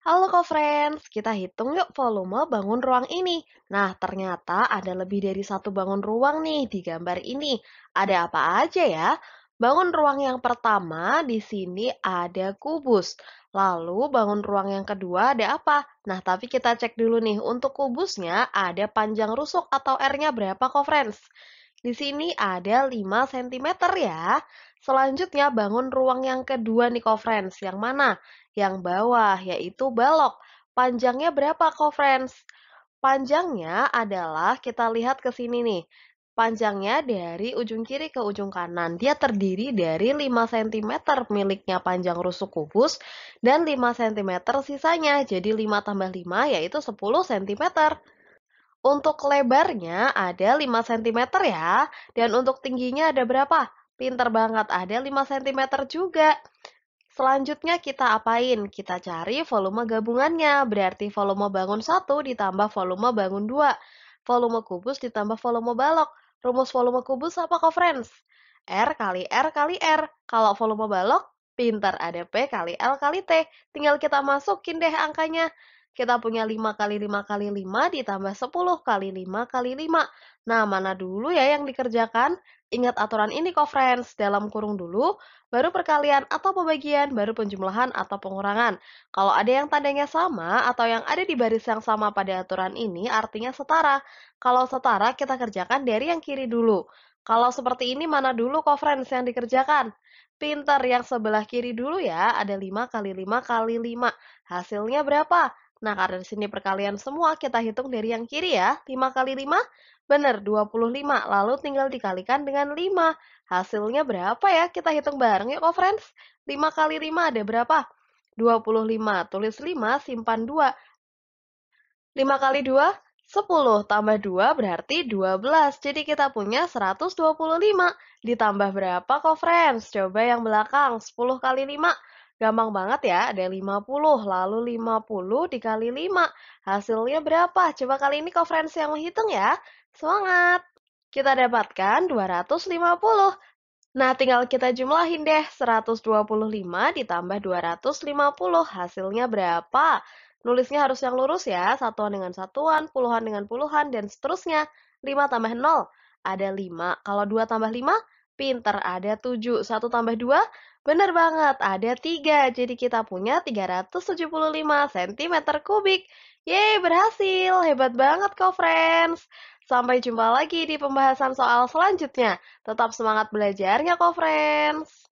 Halo co-friends, kita hitung yuk volume bangun ruang ini. Nah, ternyata ada lebih dari satu bangun ruang nih di gambar ini. Ada apa aja ya? Bangun ruang yang pertama di sini ada kubus. Lalu bangun ruang yang kedua ada apa? Nah, tapi kita cek dulu nih untuk kubusnya ada panjang rusuk atau R-nya berapa co-friends? Di sini ada 5 cm ya. Selanjutnya bangun ruang yang kedua nih Friends, Yang mana? Yang bawah, yaitu balok. Panjangnya berapa Friends? Panjangnya adalah, kita lihat ke sini nih. Panjangnya dari ujung kiri ke ujung kanan. Dia terdiri dari 5 cm miliknya panjang rusuk kubus dan 5 cm sisanya. Jadi 5 tambah 5 yaitu 10 cm. Untuk lebarnya ada 5 cm ya, dan untuk tingginya ada berapa? Pinter banget, ada 5 cm juga. Selanjutnya kita apain? Kita cari volume gabungannya, berarti volume bangun 1 ditambah volume bangun 2. Volume kubus ditambah volume balok. Rumus volume kubus apa kok, friends? R kali R kali R. Kalau volume balok, pinter ada P kali L kali T. Tinggal kita masukin deh angkanya. Kita punya 5 kali 5 kali 5 ditambah 10 kali 5 kali 5. Nah, mana dulu ya yang dikerjakan? Ingat aturan ini kok, friends. Dalam kurung dulu, baru perkalian atau pembagian, baru penjumlahan atau pengurangan. Kalau ada yang tandanya sama atau yang ada di baris yang sama pada aturan ini, artinya setara. Kalau setara, kita kerjakan dari yang kiri dulu. Kalau seperti ini, mana dulu kok, friends, yang dikerjakan? Pinter yang sebelah kiri dulu ya, ada 5 kali 5 kali 5. Hasilnya berapa? Nah, karena di sini perkalian semua, kita hitung dari yang kiri ya. 5 kali 5, benar 25. Lalu tinggal dikalikan dengan 5. Hasilnya berapa ya? Kita hitung bareng yuk, oh friends. 5 kali 5 ada berapa? 25. Tulis 5, simpan 2. 5 kali 2, 10 tambah 2 berarti 12. Jadi kita punya 125. Ditambah berapa kok, friends? Coba yang belakang, 10 kali 5. Gampang banget ya, ada 50. Lalu 50 dikali 5. Hasilnya berapa? Coba kali ini kok, friends, yang menghitung ya. Semangat! Kita dapatkan 250. Nah, tinggal kita jumlahin deh. 125 ditambah 250. Hasilnya berapa? Nulisnya harus yang lurus ya, satuan dengan satuan, puluhan dengan puluhan, dan seterusnya. 5 tambah 0, ada 5. Kalau 2 tambah 5, pinter, ada 7. 1 tambah 2, bener banget, ada 3. Jadi kita punya 375 cm kubik. Yeay, berhasil! Hebat banget kok, friends! Sampai jumpa lagi di pembahasan soal selanjutnya. Tetap semangat belajarnya kok, friends!